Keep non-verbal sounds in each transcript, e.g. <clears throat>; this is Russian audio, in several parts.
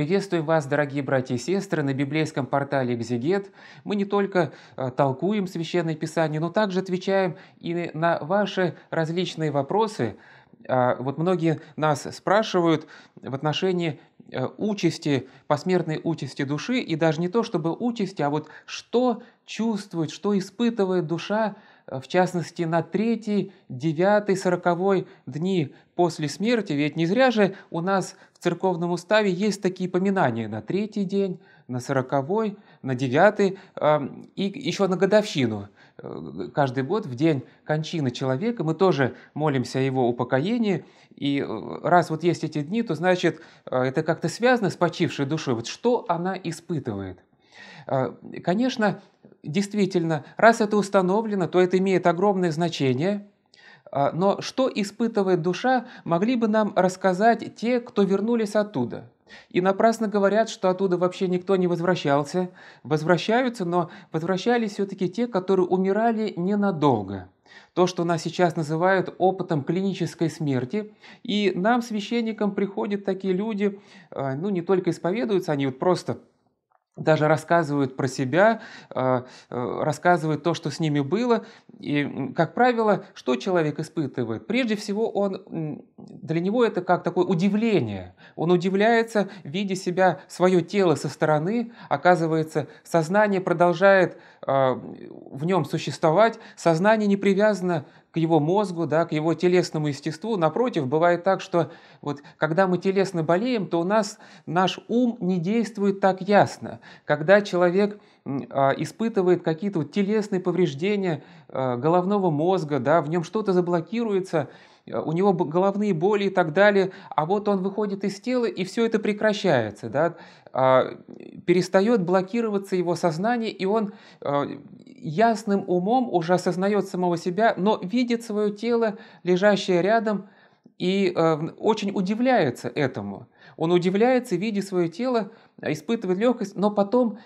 Приветствуем вас, дорогие братья и сестры, на библейском портале «Экзегет». Мы не только э, толкуем Священное Писание, но также отвечаем и на ваши различные вопросы. А, вот многие нас спрашивают в отношении э, участи, посмертной участи души, и даже не то чтобы участи, а вот что чувствует, что испытывает душа Э, в частности на третий, девятый, сороковой дни после смерти, ведь не зря же у нас в церковном уставе есть такие поминания на третий день, на сороковой, на девятый и еще на годовщину. Э, каждый год в день кончины человека мы тоже молимся о его упокоении. И э, раз вот есть эти дни, то значит это как-то связано с почившей душой. Вот что она испытывает? Конечно, действительно, раз это установлено, то это имеет огромное значение. А, но что испытывает душа, могли бы нам рассказать те, кто вернулись оттуда. И напрасно говорят, что оттуда вообще никто не возвращался. Возвращаются, но возвращались все-таки те, которые умирали ненадолго. То, что нас сейчас называют опытом клинической смерти. И нам, священникам, приходят такие люди, а, ну не только исповедуются, они вот просто даже рассказывают про себя, а, э, рассказывают то, что с ними было. И, как правило, что человек испытывает? Прежде всего, он, для него это как такое удивление. Он удивляется, видя себя, свое тело со стороны. Оказывается, сознание продолжает а, в нем существовать. Сознание не привязано к его мозгу, да, к его телесному естеству. Напротив, бывает так, что вот, когда мы телесно болеем, то у нас наш ум не действует так ясно. Когда человек а, испытывает какие-то вот телесные повреждения а, головного мозга, да, в нем что-то заблокируется, Э, у него головные боли и так далее, а вот он выходит из тела, и все это прекращается, да, а, перестает блокироваться его сознание, и он э, ясным умом уже осознает самого себя, но видит свое тело, лежащее рядом, и э, очень удивляется этому. Он удивляется, видя свое тело, испытывает легкость, но потом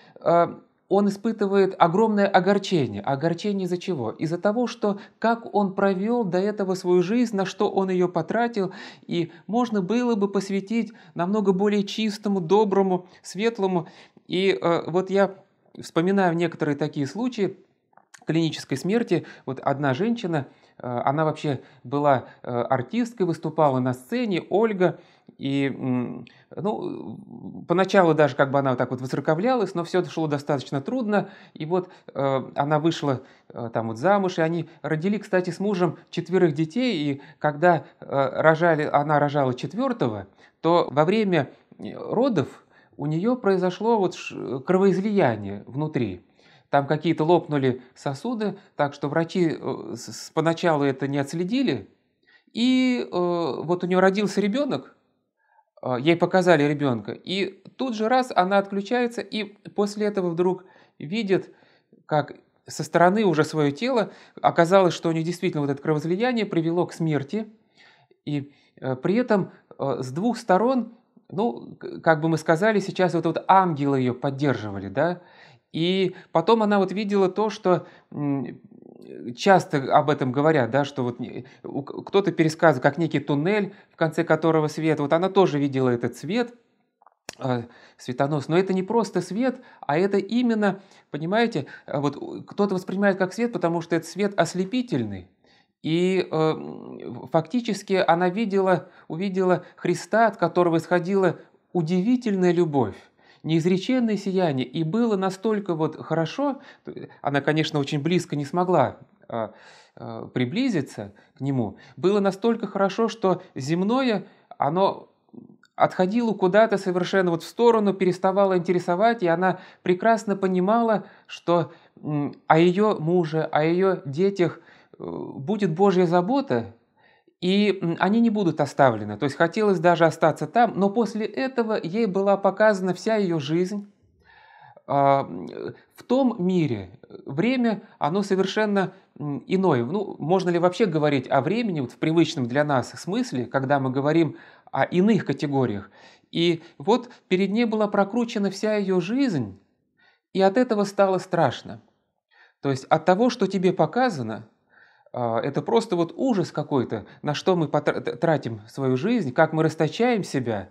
он испытывает огромное огорчение. Огорчение из-за чего? Из-за того, что как он провел до этого свою жизнь, на что он ее потратил, и можно было бы посвятить намного более чистому, доброму, светлому. И э, вот я вспоминаю некоторые такие случаи клинической смерти. Вот одна женщина, э, она вообще была э, артисткой, выступала на сцене, Ольга, э, и, ну, поначалу даже как бы она вот так вот высоковлялась, но все шло достаточно трудно. И вот э, она вышла э, там вот замуж, и они родили, кстати, с мужем четверых детей. И когда э, рожали, она рожала четвертого, то во время родов у нее произошло вот э, кровоизлияние внутри там какие-то лопнули сосуды, так что врачи э, поначалу это не отследили. И э, вот у нее родился ребенок, а, ей показали ребенка. И тут же раз она отключается и после этого вдруг видит, как со стороны уже свое тело оказалось, что у нее действительно вот это кровоизлияние привело к смерти. И э, при этом э, с двух сторон, ну, как бы мы сказали, сейчас вот, вот ангелы ее поддерживали, да, и потом она вот видела то, что Э, часто об этом говорят, да, что вот кто-то пересказывает, как некий туннель, в конце которого свет, вот она тоже видела этот свет, э, светонос. Но это не просто свет, а это именно, понимаете, э, вот кто-то воспринимает как свет, потому что этот свет ослепительный. И э, фактически она видела, увидела Христа, от которого исходила удивительная любовь неизреченное сияние, и было настолько вот хорошо, она, конечно, очень близко не смогла а, а, приблизиться к нему, было настолько хорошо, что земное, оно отходило куда-то совершенно вот в сторону, переставало интересовать, и она прекрасно понимала, что о ее муже, о ее детях э, будет Божья забота, и они не будут оставлены. То есть хотелось даже остаться там, но после этого ей была показана вся ее жизнь. А, э, в том мире время, оно совершенно иное. Ну, можно ли вообще говорить о времени вот в привычном для нас смысле, когда мы говорим о иных категориях? И вот перед ней была прокручена вся ее жизнь, и от этого стало страшно. То есть от того, что тебе показано – а, это просто вот ужас какой-то, на что мы тратим свою жизнь, как мы расточаем себя,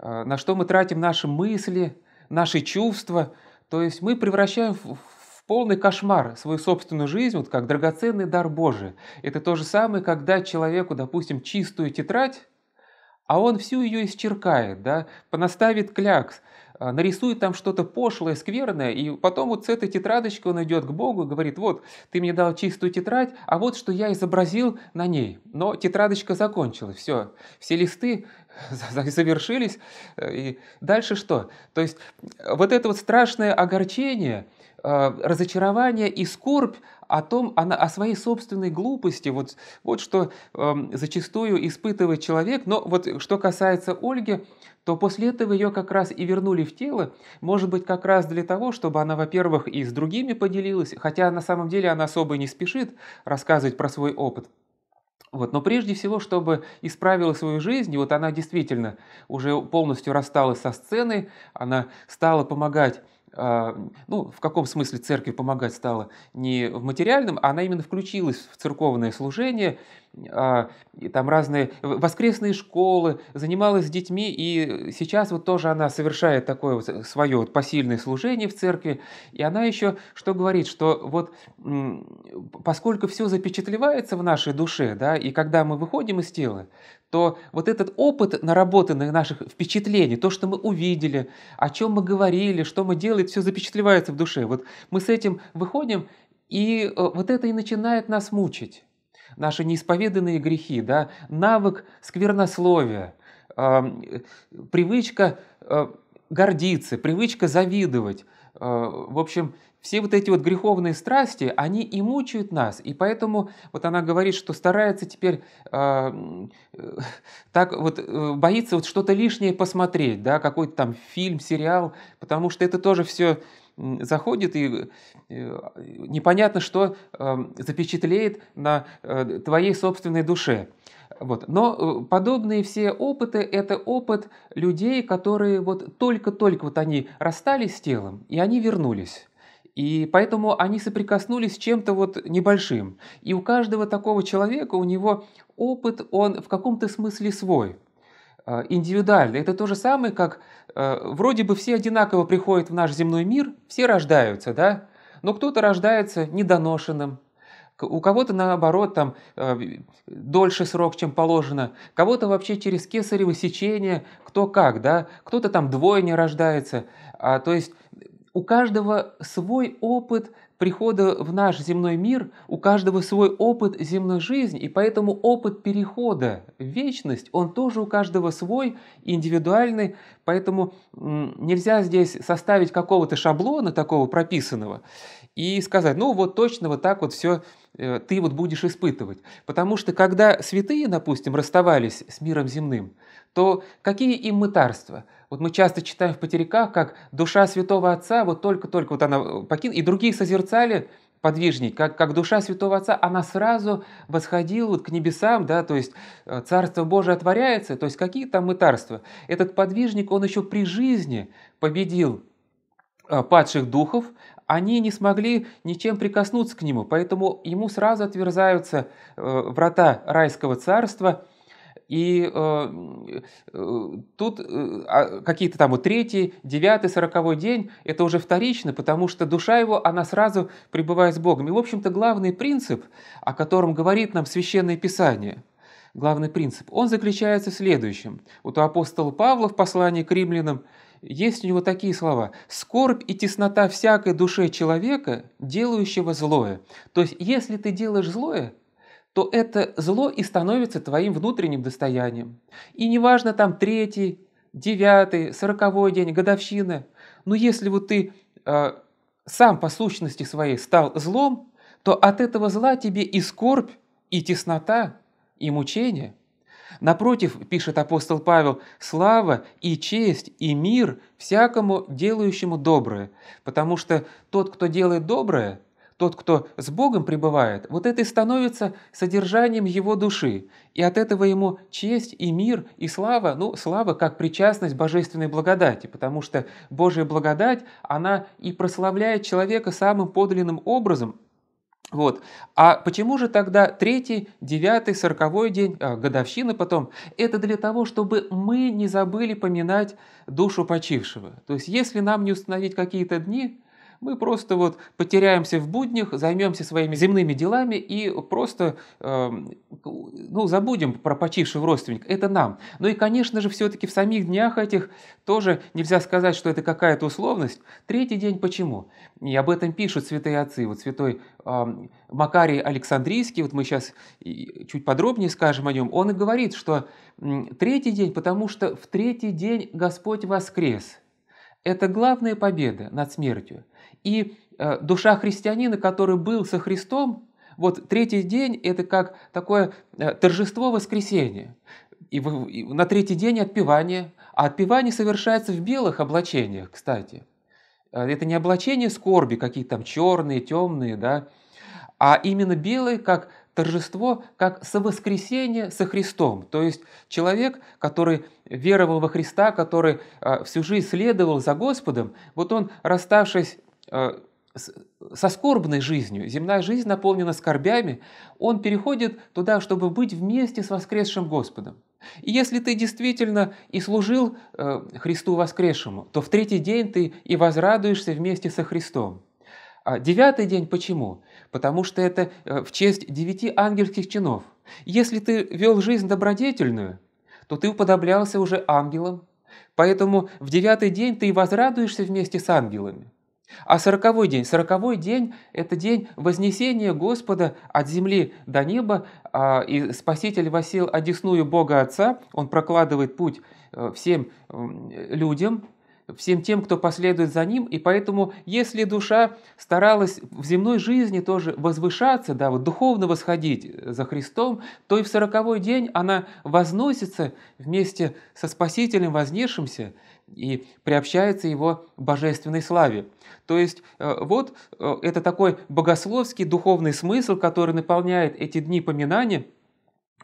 а, на что мы тратим наши мысли, наши чувства. То есть мы превращаем в полный кошмар свою собственную жизнь, вот как драгоценный дар Божий. Это то же самое, когда человеку, допустим, чистую тетрадь, а он всю ее исчеркает, да, понаставит клякс, а, нарисует там что-то пошлое, скверное, и потом вот с этой тетрадочкой он идет к Богу и говорит, вот, ты мне дал чистую тетрадь, а вот что я изобразил на ней. Но тетрадочка закончилась, все, все листы <laughs> завершились, э, и дальше что? То есть э, вот это вот страшное огорчение, э, разочарование и скорбь о том, о, о своей собственной глупости, вот, вот что э, зачастую испытывает человек. Но вот что касается Ольги, то после этого ее как раз и вернули в тело, может быть, как раз для того, чтобы она, во-первых, и с другими поделилась, хотя на самом деле она особо не спешит рассказывать про свой опыт, вот. Но прежде всего, чтобы исправила свою жизнь, и вот она действительно уже полностью рассталась со сценой, она стала помогать а, ну, в каком смысле церкви помогать стала не в материальном, а она именно включилась в церковное служение, а, там разные воскресные школы, занималась с детьми, и сейчас вот тоже она совершает такое вот свое вот посильное служение в церкви, и она еще что говорит, что вот поскольку все запечатлевается в нашей душе, да, и когда мы выходим из тела, то вот этот опыт наработанных наших впечатлений, то, что мы увидели, о чем мы говорили, что мы делали, все запечатлевается в душе. Вот мы с этим выходим, и э, вот это и начинает нас мучить наши неисповеданные грехи, да, навык сквернословия, э, привычка э, гордиться, привычка завидовать. Э, в общем, все вот эти вот греховные страсти, они и мучают нас. И поэтому вот она говорит, что старается теперь э, так вот э, боится вот что-то лишнее посмотреть, да, какой-то там фильм, сериал, потому что это тоже все заходит и э, непонятно, что эм, запечатлеет на э, твоей собственной душе. Вот. Но э, подобные все опыты – это опыт людей, которые вот только-только вот они расстались с телом, и они вернулись. И поэтому они соприкоснулись с чем-то вот небольшим. И у каждого такого человека, у него опыт, он в каком-то смысле свой – а, индивидуально. Это то же самое, как а, вроде бы все одинаково приходят в наш земной мир, все рождаются, да, но кто-то рождается недоношенным, у кого-то наоборот там а, дольше срок, чем положено, кого-то вообще через кесарево сечение, кто как, да, кто-то там двое не рождается, а, то есть у каждого свой опыт – прихода в наш земной мир у каждого свой опыт земной жизни, и поэтому опыт перехода в вечность, он тоже у каждого свой, индивидуальный, поэтому нельзя здесь составить какого-то шаблона такого прописанного и сказать, ну вот точно вот так вот все э, ты вот будешь испытывать. Потому что когда святые, допустим, расставались с миром земным, то какие им мытарства? Вот мы часто читаем в Патериках, как душа святого отца, вот только-только вот она э, покинула, и другие созерцали подвижник, как, как душа святого отца, она сразу восходила вот к небесам, да, то есть э, Царство Божие отворяется, то есть какие там мытарства? Этот подвижник, он еще при жизни победил э, падших духов, они не смогли ничем прикоснуться к нему, поэтому ему сразу отверзаются врата райского царства – и э, э, тут э, а, какие-то там вот третий, девятый, сороковой день, это уже вторично, потому что душа его, она сразу пребывает с Богом. И, в общем-то, главный принцип, о котором говорит нам Священное Писание, главный принцип, он заключается в следующем. Вот у апостола Павла в послании к римлянам есть у него такие слова «скорбь и теснота всякой душе человека, делающего злое». То есть, если ты делаешь злое – то это зло и становится твоим внутренним достоянием. И неважно там третий, девятый, сороковой день, годовщина, но если вот ты э, сам по сущности своей стал злом, то от этого зла тебе и скорбь, и теснота, и мучение. Напротив, пишет апостол Павел, слава и честь и мир всякому делающему доброе, потому что тот, кто делает доброе, тот, кто с Богом пребывает, вот это и становится содержанием его души. И от этого ему честь и мир, и слава, ну, слава как причастность божественной благодати, потому что Божья благодать, она и прославляет человека самым подлинным образом, вот. А почему же тогда третий, девятый, сороковой день, а, годовщина потом, это для того, чтобы мы не забыли поминать душу почившего. То есть если нам не установить какие-то дни, мы просто вот потеряемся в буднях, займемся своими земными делами и просто э, ну, забудем про почившего родственника. Это нам. Ну и, конечно же, все-таки в самих днях этих тоже нельзя сказать, что это какая-то условность. Третий день почему? И об этом пишут святые отцы. Вот святой э, Макарий Александрийский, вот мы сейчас чуть подробнее скажем о нем, он и говорит, что третий день, потому что в третий день Господь воскрес – это главная победа над смертью. И э, душа христианина, который был со Христом, вот третий день – это как такое э, торжество воскресения. И, в, и на третий день отпевание. А отпевание совершается в белых облачениях, кстати. Э, это не облачение скорби, какие-то там черные, темные, да, а именно белые, как торжество как совоскресение со Христом. То есть человек, который веровал во Христа, который а, всю жизнь следовал за Господом, вот он, расставшись а, со скорбной жизнью, земная жизнь наполнена скорбями, он переходит туда, чтобы быть вместе с воскресшим Господом. И если ты действительно и служил э, Христу воскресшему, то в третий день ты и возрадуешься вместе со Христом. А девятый день почему? Потому что это э, в честь девяти ангельских чинов. Если ты вел жизнь добродетельную, то ты уподоблялся уже ангелам, поэтому в девятый день ты возрадуешься вместе с ангелами. А сороковой день, сороковой день – это день вознесения Господа от земли до неба, а, и Спаситель Васил одесную Бога Отца, он прокладывает путь э, всем людям, всем тем, кто последует за ним, и поэтому, если душа старалась в земной жизни тоже возвышаться, да, вот духовно восходить за Христом, то и в сороковой день она возносится вместе со Спасителем вознесшимся и приобщается его божественной славе. То есть э, вот э, это такой богословский духовный смысл, который наполняет эти дни поминания,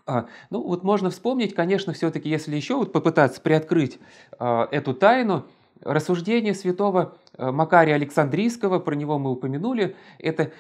а, ну вот можно вспомнить, конечно, все-таки, если еще вот попытаться приоткрыть а, эту тайну, Рассуждение святого э, Макария Александрийского, про него мы упомянули, это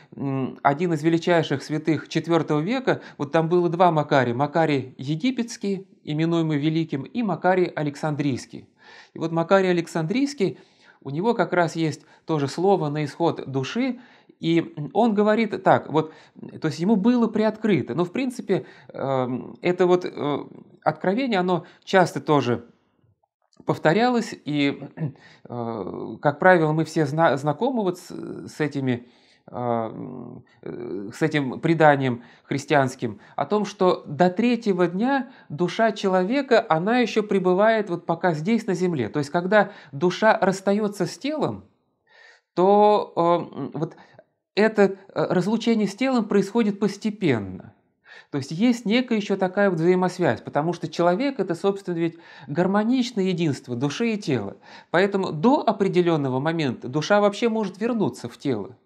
один из величайших святых IV века. Вот там было два Макария. Макарий Египетский, именуемый Великим, и Макарий Александрийский. И вот Макарий Александрийский, у него как раз есть тоже слово на исход души, и он говорит так, вот, то есть ему было приоткрыто. Но, в принципе, эм, это вот э, откровение, оно часто тоже повторялось, и, <clears throat> э, как правило, мы все зна знакомы вот с, с этими э, э, с этим преданием христианским, о том, что до третьего дня душа человека, она еще пребывает вот пока здесь, на земле. То есть, когда душа расстается с телом, то вот это разлучение с телом происходит постепенно – то есть есть некая еще такая вот взаимосвязь, потому что человек – это, собственно, ведь гармоничное единство души и тела. Поэтому до определенного момента душа вообще может вернуться в тело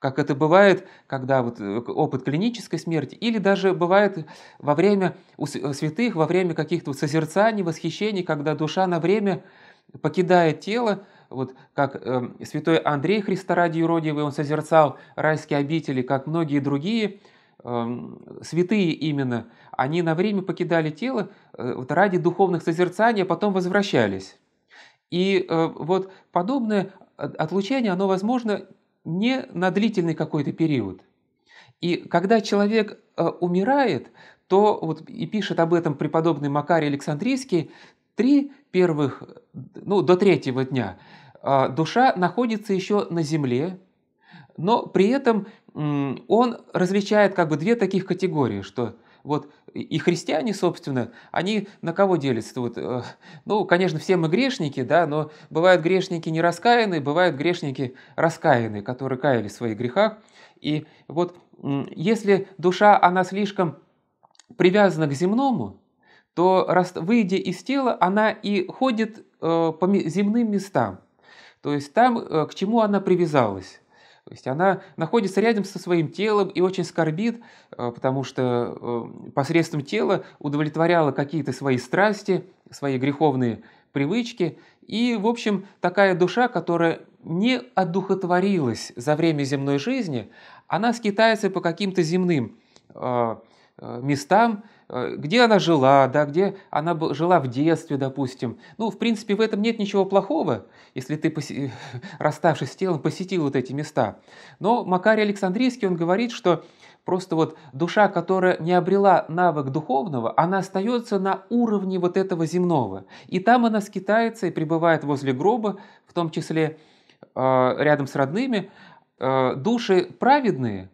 как это бывает, когда вот э, опыт клинической смерти, или даже бывает во время у э, святых, во время каких-то вот созерцаний, восхищений, когда душа на время покидает тело, вот как э, святой Андрей Христорадий Юродиевый, он созерцал райские обители, как многие другие Эм, святые именно, они на время покидали тело э, ради духовных созерцаний, а потом возвращались. И э, вот подобное отлучение, оно возможно не на длительный какой-то период. И когда человек э, умирает, то вот и пишет об этом преподобный Макарий Александрийский, три первых, ну, до третьего дня душа находится еще на земле, но при этом он различает как бы две таких категории, что вот и христиане, собственно, они на кого делятся? Вот, э, ну, конечно, все мы грешники, да, но бывают грешники не раскаянные, бывают грешники раскаянные, которые каяли в своих грехах. И вот если душа, она слишком привязана к земному, то выйдя из тела, она и ходит э, по земным местам. То есть там, э, к чему она привязалась есть она находится рядом со своим телом и очень скорбит, э, потому что э, посредством тела удовлетворяла какие-то свои страсти, свои греховные привычки. И, в общем, такая душа, которая не одухотворилась за время земной жизни, она скитается по каким-то земным э, Э, местам, э, где она жила, да, где она жила в детстве, допустим. Ну, в принципе, в этом нет ничего плохого, если ты, поси... <laughs> расставшись с телом, посетил вот эти места. Но Макарий Александрийский, он говорит, что просто вот душа, которая не обрела навык духовного, она остается на уровне вот этого земного. И там она скитается и пребывает возле гроба, в том числе э, рядом с родными. Э, души праведные –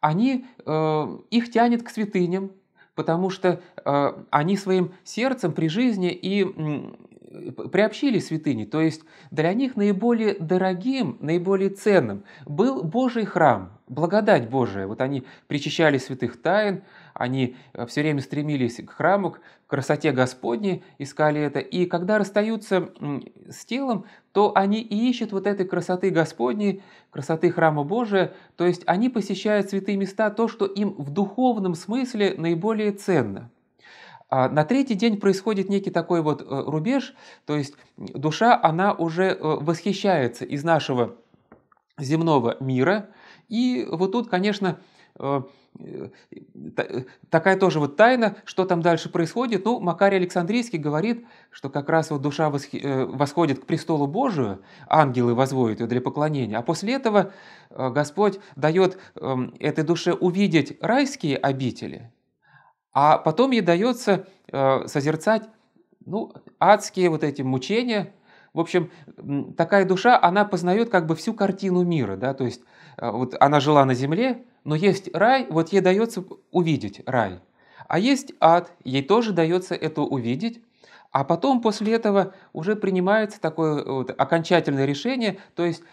они, э, их тянет к святыням, потому что э, они своим сердцем при жизни и э, приобщили святыни. То есть для них наиболее дорогим, наиболее ценным был Божий храм, благодать Божия. Вот они причащали святых тайн, они э, все время стремились к храму, к красоте Господней, искали это. И когда расстаются с телом, то они и ищут вот этой красоты Господней, красоты храма Божия. То есть они посещают святые места, то, что им в духовном смысле наиболее ценно. А на третий день происходит некий такой вот э, рубеж, то есть душа, она уже э, восхищается из нашего земного мира. И вот тут, конечно, Э, э, такая тоже вот тайна, что там дальше происходит. Ну, Макарий Александрийский говорит, что как раз вот душа э, восходит к престолу Божию, ангелы возводят ее для поклонения, а после этого Господь дает эм, этой душе увидеть райские обители, а потом ей дается созерцать ну, адские вот эти мучения, в общем, такая душа, она познает как бы всю картину мира, да, то есть э, вот она жила на земле, но есть рай, вот ей дается увидеть рай. А есть ад, ей тоже дается это увидеть, а потом после этого уже принимается такое э, вот окончательное решение, то есть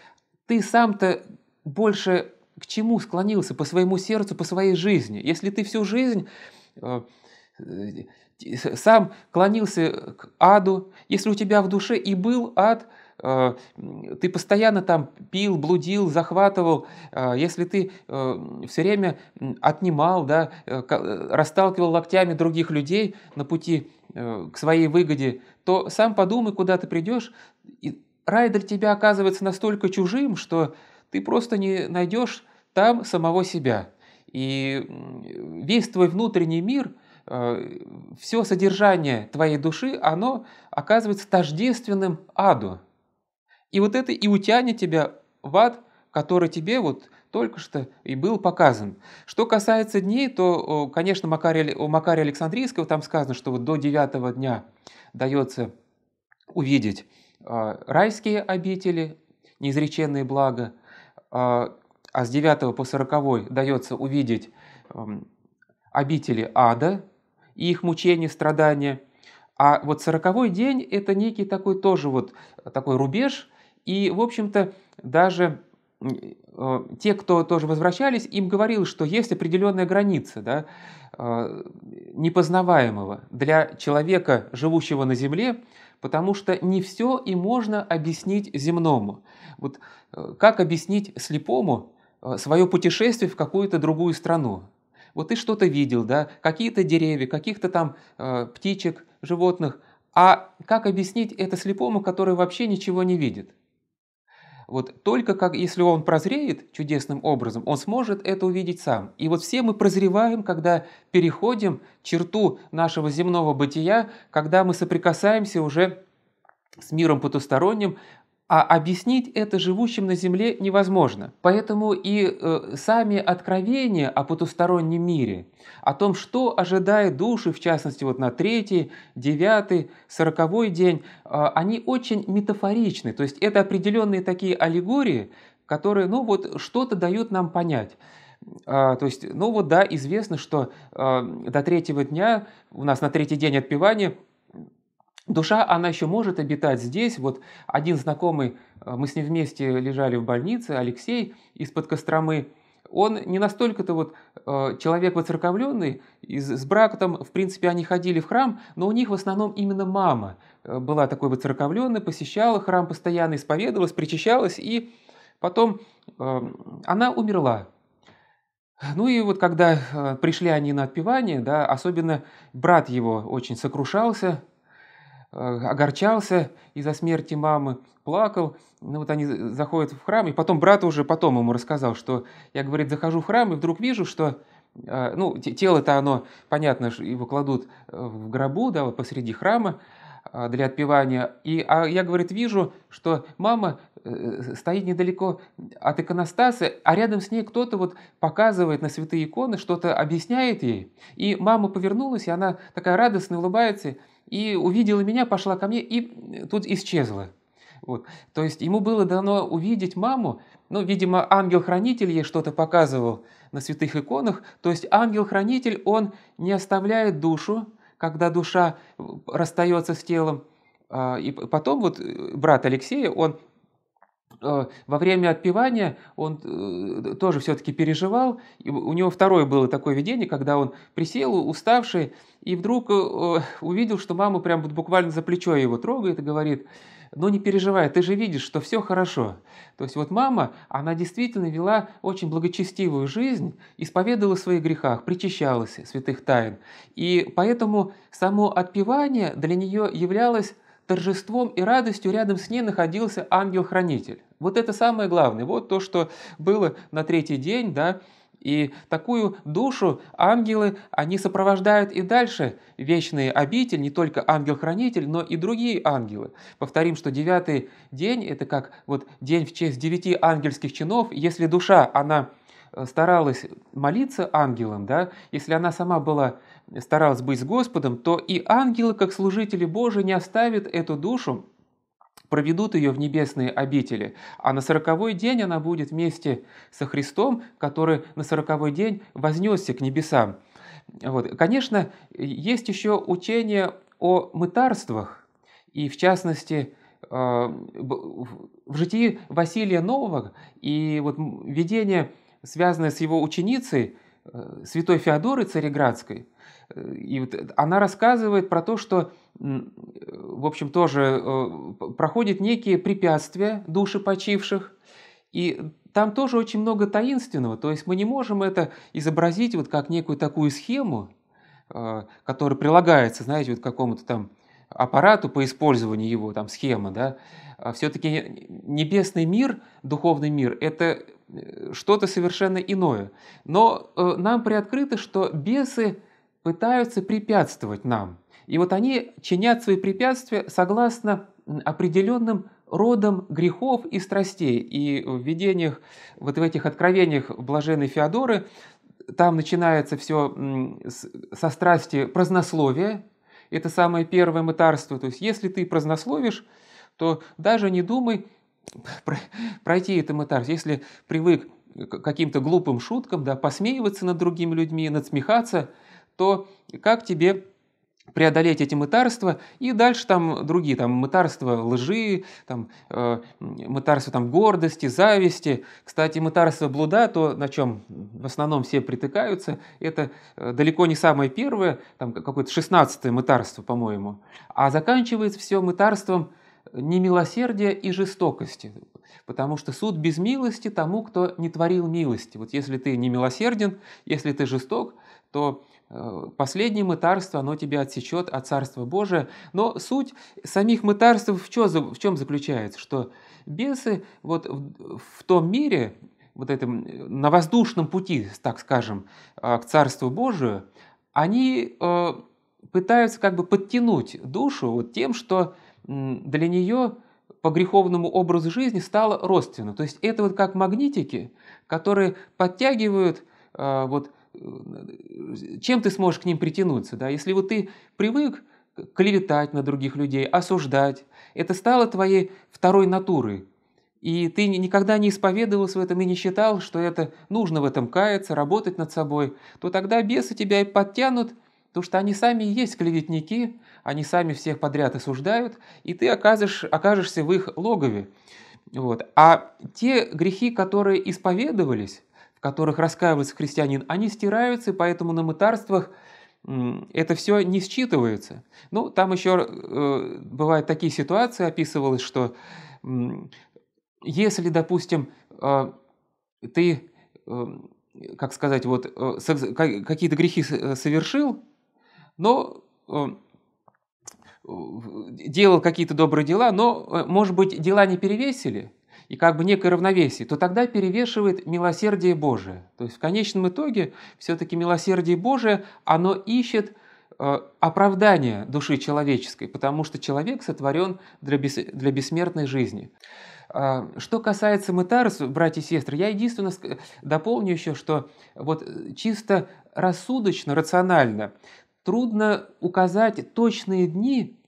ты сам-то больше к чему склонился, по своему сердцу, по своей жизни. Если ты всю жизнь э, Э, сам клонился к аду. Если у тебя в душе и был ад, э, ты постоянно там пил, блудил, захватывал, э, если ты все время отнимал, да, расталкивал локтями других людей на пути к своей выгоде, то сам подумай, куда ты придешь. И рай тебя оказывается настолько чужим, что ты просто не найдешь там самого себя. И весь твой внутренний мир – Э, все содержание твоей души, оно оказывается тождественным аду. И вот это и утянет тебя в ад, который тебе вот только что и был показан. Что касается дней, то, конечно, Макария, у Макария Александрийского там сказано, что вот до девятого дня дается увидеть э, райские обители, неизреченные блага, э, а с 9 по 40 дается увидеть эм, обители ада, и их мучения, страдания. А вот сороковой день – это некий такой тоже вот такой рубеж, и, в общем-то, даже э, те, кто тоже возвращались, им говорил, что есть определенная граница да, э, непознаваемого для человека, живущего на земле, потому что не все и можно объяснить земному. Вот э, как объяснить слепому свое путешествие в какую-то другую страну? вот ты что-то видел, да, какие-то деревья, каких-то там э, птичек, животных, а как объяснить это слепому, который вообще ничего не видит? Вот только как, если он прозреет чудесным образом, он сможет это увидеть сам. И вот все мы прозреваем, когда переходим черту нашего земного бытия, когда мы соприкасаемся уже с миром потусторонним, а объяснить это живущим на земле невозможно. Поэтому и э, сами откровения о потустороннем мире, о том, что ожидает души, в частности, вот на третий, девятый, сороковой день, э, они очень метафоричны. То есть это определенные такие аллегории, которые, ну вот, что-то дают нам понять. А, то есть, ну вот, да, известно, что а, до третьего дня, у нас на третий день отпевания – Душа, она еще может обитать здесь. Вот один знакомый, э, мы с ним вместе лежали в больнице, Алексей из-под Костромы, он не настолько-то вот э, человек воцерковленный, и с, браком, в принципе, они ходили в храм, но у них в основном именно мама э, была такой воцерковленной, посещала храм постоянно, исповедовалась, причащалась, и потом она умерла. Ну и вот когда пришли они на отпевание, да, особенно брат его очень сокрушался, Э, огорчался из-за смерти мамы, плакал. Ну вот они заходят в храм, и потом брат уже потом ему рассказал, что я, говорит, захожу в храм, и вдруг вижу, что э, ну, тело-то оно, понятно, его кладут э, в гробу, да, вот посреди храма для отпевания. И а я, говорит, вижу, что мама стоит недалеко от иконостаса, а рядом с ней кто-то вот показывает на святые иконы, что-то объясняет ей. И мама повернулась, и она такая радостно улыбается, и увидела меня, пошла ко мне и тут исчезла. Вот. То есть ему было дано увидеть маму, ну, видимо, ангел-хранитель ей что-то показывал на святых иконах, то есть ангел-хранитель, он не оставляет душу, когда душа э, расстается с телом, а, и потом вот э, брат Алексея, он Э, во время отпевания он э, тоже все-таки переживал. у него второе было такое видение, когда он присел, уставший, и вдруг э, увидел, что мама прям буквально за плечо его трогает и говорит, ну не переживай, ты же видишь, что все хорошо. То есть вот мама, она действительно вела очень благочестивую жизнь, исповедовала в своих грехах, причащалась святых тайн. И поэтому само отпевание для нее являлось торжеством и радостью рядом с ней находился ангел-хранитель. Вот это самое главное, вот то, что было на третий день, да, и такую душу ангелы, они сопровождают и дальше вечные обитель, не только ангел-хранитель, но и другие ангелы. Повторим, что девятый день – это как вот день в честь девяти ангельских чинов. Если душа, она Э, старалась молиться ангелам, да, если она сама была, старалась быть с Господом, то и ангелы, как служители Божии, не оставят эту душу, проведут ее в небесные обители. А на сороковой день она будет вместе со Христом, который на сороковой день вознесся к небесам. Вот. Конечно, есть еще учение о мытарствах, и в частности, э, в житии Василия Нового и вот видение связанная с его ученицей, э, святой Феодоры Цареградской. Э, и вот э, она рассказывает про то, что, в общем, тоже проходит некие препятствия души почивших, и там тоже очень много таинственного. То есть мы не можем это изобразить вот как некую такую схему, которая прилагается, знаете, вот какому-то там аппарату по использованию его, там схема, да, а все-таки небесный мир, духовный мир, это Э, что-то совершенно иное. Но э, нам приоткрыто, что бесы пытаются препятствовать нам. И вот они чинят свои препятствия согласно определенным родам грехов и страстей. И в видениях, вот в этих откровениях блаженной Феодоры, там начинается все со страсти празднословия. Это самое первое мытарство. То есть, если ты празднословишь, то даже не думай пройти это этаж. Если привык к каким-то глупым шуткам, да, посмеиваться над другими людьми, надсмехаться, то как тебе преодолеть эти мытарства и дальше там другие там мытарства лжи там э, мытарство там гордости зависти кстати мытарство блуда то на чем в основном все притыкаются это э, далеко не самое первое там какое-то шестнадцатое мытарство по-моему а заканчивается все мытарством милосердия и жестокости, потому что суд без милости тому, кто не творил милости. Вот если ты не милосерден, если ты жесток, то э, последнее мытарство, оно тебя отсечет от Царства Божия. Но суть самих мытарств в чем, заключается? Что бесы вот в том мире, вот этом, э, на воздушном пути, так скажем, э, к Царству Божию, они пытаются как бы подтянуть душу вот тем, что для нее по греховному образу жизни стало родственно. То есть это вот как магнитики, которые подтягивают а, вот э, чем ты сможешь к ним притянуться, да? Если вот ты привык клеветать на других людей, осуждать, это стало твоей второй натурой. И ты никогда не исповедовался в этом и не считал, что это нужно в этом каяться, работать над собой, то тогда бесы тебя и подтянут – то, что они сами и есть клеветники, они сами всех подряд осуждают, и ты окажешь, окажешься в их логове. Вот. А те грехи, которые исповедовались, в которых раскаивается христианин, они стираются, поэтому на мытарствах это все не считывается. Ну, там еще э, бывают такие ситуации, описывалось, что э, если, допустим, э, ты, э, как сказать, вот э, какие-то грехи э, совершил, но э, делал какие-то добрые дела, но, э, может быть, дела не перевесили, и как бы некое равновесие, то тогда перевешивает милосердие Божие. То есть в конечном итоге все-таки милосердие Божие, оно ищет э, оправдание души человеческой, потому что человек сотворен для, бес... для бессмертной жизни. А, что касается мытарства, братья и сестры, я единственно дополню еще, что вот чисто рассудочно, рационально, трудно указать точные дни,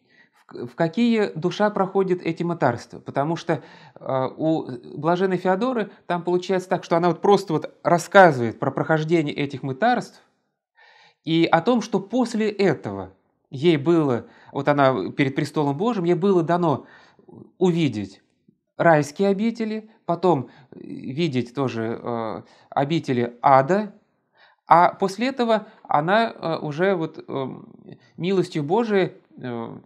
в какие душа проходит эти мотарства. Потому что а, у блаженной Феодоры там получается так, что она вот просто вот рассказывает про прохождение этих мытарств и о том, что после этого ей было, вот она перед престолом Божьим, ей было дано увидеть райские обители, потом видеть тоже э, обители ада, а после этого она э, уже вот эм, милостью Божией э,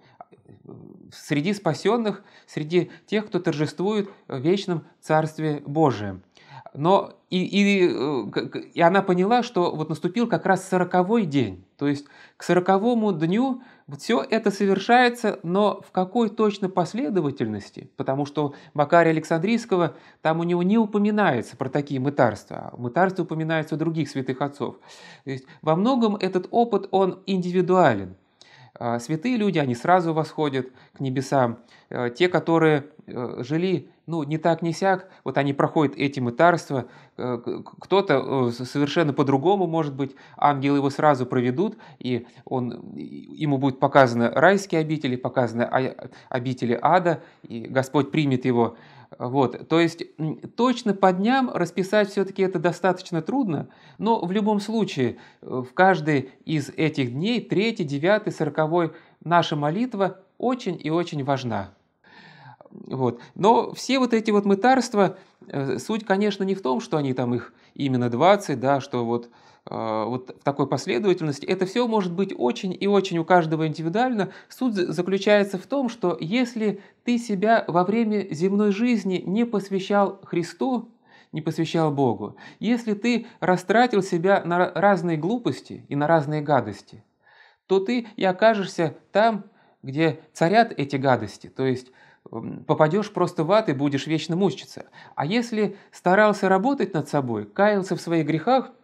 среди спасенных, среди тех, кто торжествует в вечном Царстве Божием. Но и, и, э, и она поняла, что вот наступил как раз сороковой день. То есть к сороковому дню все это совершается, но в какой точно последовательности? Потому что Макария Александрийского, там у него не упоминается про такие мытарства, а мытарства упоминаются у других святых отцов. То есть во многом этот опыт, он индивидуален. А, святые люди, они сразу восходят к небесам. Э, те, которые э, жили ну, не так, не сяк, вот они проходят эти мытарства, э, кто-то совершенно по-другому, может быть, ангелы его сразу проведут, и он, ему будет показаны райские обители, показаны а, обители ада, и Господь примет его вот, то есть точно по дням расписать все-таки это достаточно трудно, но в любом случае э, в каждый из этих дней, 3, 9, 40, наша молитва очень и очень важна. Вот. Но все вот эти вот мытарства, э, суть, конечно, не в том, что они там их именно 20, да, что вот а, вот в такой последовательности. Это все может быть очень и очень у каждого индивидуально. Суть заключается в том, что если ты себя во время земной жизни не посвящал Христу, не посвящал Богу, если ты растратил себя на разные глупости и на разные гадости, то ты и окажешься там, где царят эти гадости, то есть попадешь просто в ад и будешь вечно мучиться. А если старался работать над собой, каялся в своих грехах –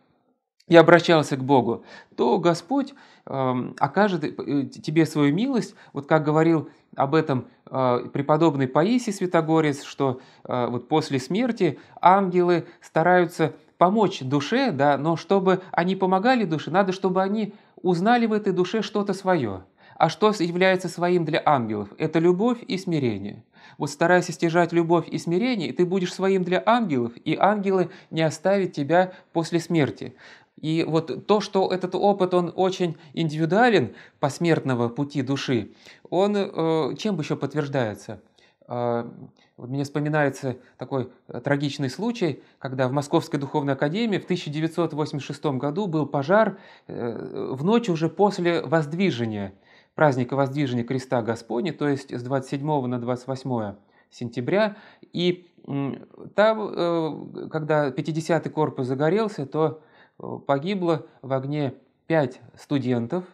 и обращался к Богу, то Господь эм, э, окажет тебе свою милость, вот как говорил об этом э, преподобный Паисий Святогорец, что э, вот после смерти ангелы стараются помочь душе, да, но чтобы они помогали душе, надо, чтобы они узнали в этой душе что-то свое. А что является своим для ангелов? Это любовь и смирение. Вот старайся стяжать любовь и смирение, и ты будешь своим для ангелов, и ангелы не оставят тебя после смерти. И вот то, что этот опыт, он очень индивидуален посмертного пути души, он э, чем еще подтверждается? Э, вот мне вспоминается такой э, трагичный случай, когда в Московской духовной академии в 1986 году был пожар э, в ночь уже после воздвижения, праздника воздвижения Креста Господня, то есть с 27 на 28 сентября. И там, когда 50-й корпус загорелся, то погибло в огне пять студентов.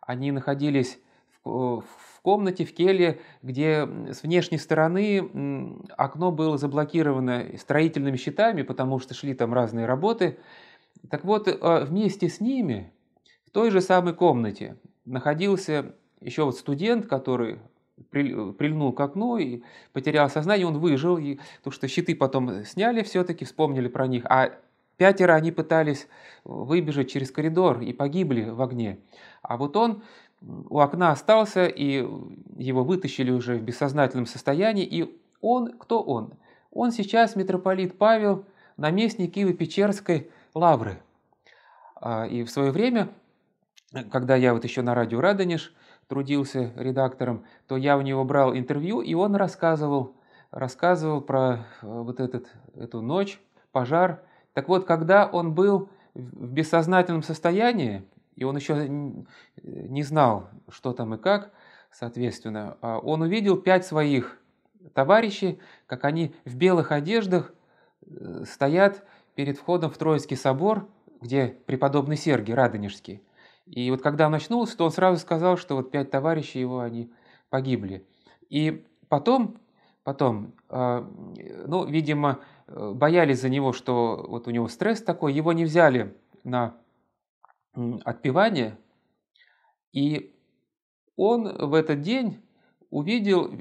Они находились в, в комнате, в келье, где с внешней стороны окно было заблокировано строительными щитами, потому что шли там разные работы. Так вот, э, вместе с ними в той же самой комнате находился еще вот студент, который прильнул к окну и потерял сознание, он выжил, и, потому что щиты потом сняли все-таки, вспомнили про них, а Пятеро они пытались э, выбежать через коридор и погибли в огне. А вот он у окна остался, и э, его вытащили уже в бессознательном состоянии. И он, кто он? Он сейчас митрополит Павел, наместник Киево-Печерской лавры. А, и в свое время, э, когда я вот еще на радио «Радонеж» трудился редактором, то я у него брал интервью, и он рассказывал, рассказывал про вот этот, эту ночь, пожар – так вот, когда он был в бессознательном состоянии, и он еще не знал, что там и как, соответственно, а, он увидел пять своих товарищей, как они в белых одеждах э, стоят перед входом в Троицкий собор, где преподобный Сергий Радонежский. И вот когда он очнулся, то он сразу сказал, что вот пять товарищей его, они погибли. И потом Потом, а, э, ну, видимо, э, боялись за него, что вот у него стресс такой, его не взяли на отпевание, и он в этот день увидел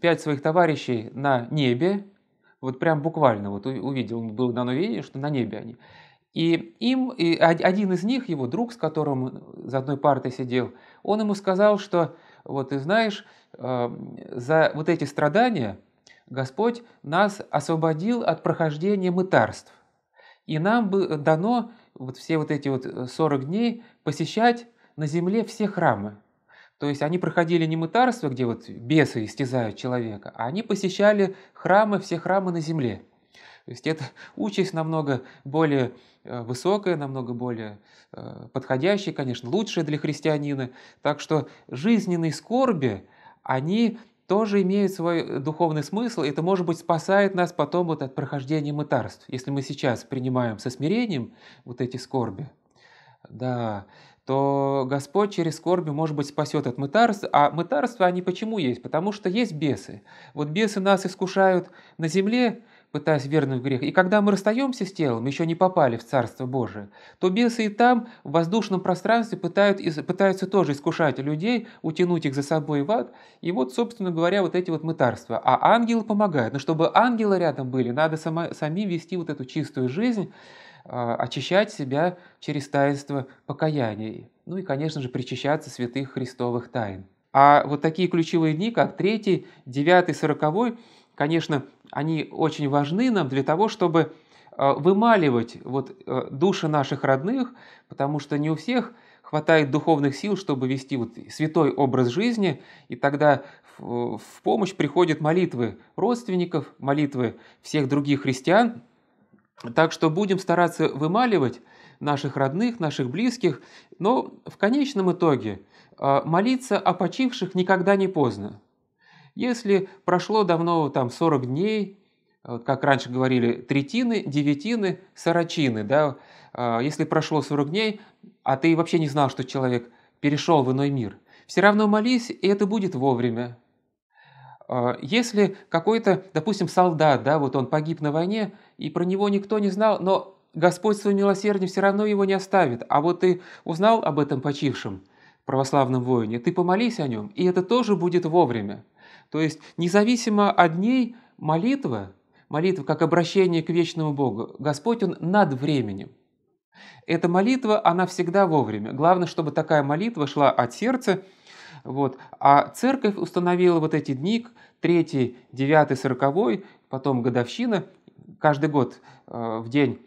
пять своих товарищей на небе, вот прям буквально вот увидел, он был на новении, что на небе они. И им, и один из них, его друг, с которым э, за одной партой сидел, он ему сказал, что вот, и знаешь, эм, за вот эти страдания Господь нас освободил от прохождения мытарств. И нам бы дано вот все вот эти вот 40 э, дней посещать на земле все храмы. То есть они проходили не мытарство, где вот бесы истязают человека, а они посещали храмы, все храмы на земле. То есть это <laughs> участь намного более э, высокая, намного более э, подходящая, конечно, лучшая для христианина. Так что жизненные скорби, они тоже имеют свой э, духовный смысл, и это, может быть, спасает нас потом вот от прохождения мытарств. Если мы сейчас принимаем со смирением вот эти скорби, да, то Господь через скорби, может быть, спасет от мытарств. А мытарства они почему есть? Потому что есть бесы. Вот бесы нас искушают на земле, пытаясь вернуть грех. И когда мы расстаемся с телом, еще не попали в Царство Божие, то бесы и там, в воздушном пространстве, пытают, пытаются тоже искушать людей, утянуть их за собой в ад. И вот, собственно говоря, вот эти вот мытарства. А ангелы помогают. Но чтобы ангелы рядом были, надо сама, самим вести вот эту чистую жизнь, а, очищать себя через таинство покаяния. Ну и, конечно же, причащаться святых христовых тайн. А вот такие ключевые дни, как 3, 9, 40, конечно, они очень важны нам для того, чтобы э, вымаливать вот э, души наших родных, потому что не у всех хватает духовных сил, чтобы вести вот святой образ жизни, и тогда в помощь приходят молитвы родственников, молитвы всех других христиан. Так что будем стараться вымаливать наших родных, наших близких, но в конечном итоге э, молиться о почивших никогда не поздно. Если прошло давно, там, 40 дней, вот как раньше говорили, третины, девятины, сорочины, да, а, если прошло 40 дней, а ты вообще не знал, что человек перешел в иной мир, все равно молись, и это будет вовремя. А, если какой-то, допустим, солдат, да, вот он погиб на войне, и про него никто не знал, но Господь своим милосердием все равно его не оставит. А вот ты узнал об этом почившем православном воине, ты помолись о нем, и это тоже будет вовремя. То есть независимо от дней молитва, молитва как обращение к вечному Богу, Господь Он над временем. Эта молитва, она всегда вовремя. Главное, чтобы такая молитва шла от сердца. Вот. А церковь установила вот эти дни, 3, 9, 40, потом годовщина, каждый год э, в день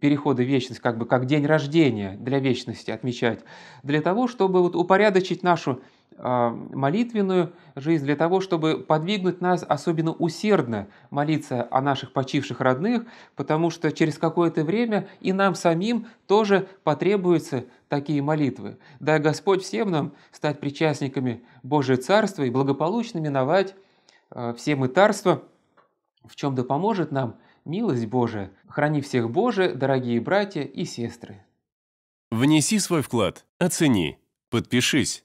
перехода в вечность, как бы как день рождения для вечности отмечать, для того, чтобы вот упорядочить нашу а, молитвенную жизнь, для того, чтобы подвигнуть нас особенно усердно молиться о наших почивших родных, потому что через какое-то время и нам самим тоже потребуются такие молитвы. Дай Господь всем нам стать причастниками Божьего Царства и благополучно миновать а, все мытарства, в чем да поможет нам милость Божия. Храни всех Боже, дорогие братья и сестры. Внеси свой вклад, оцени, подпишись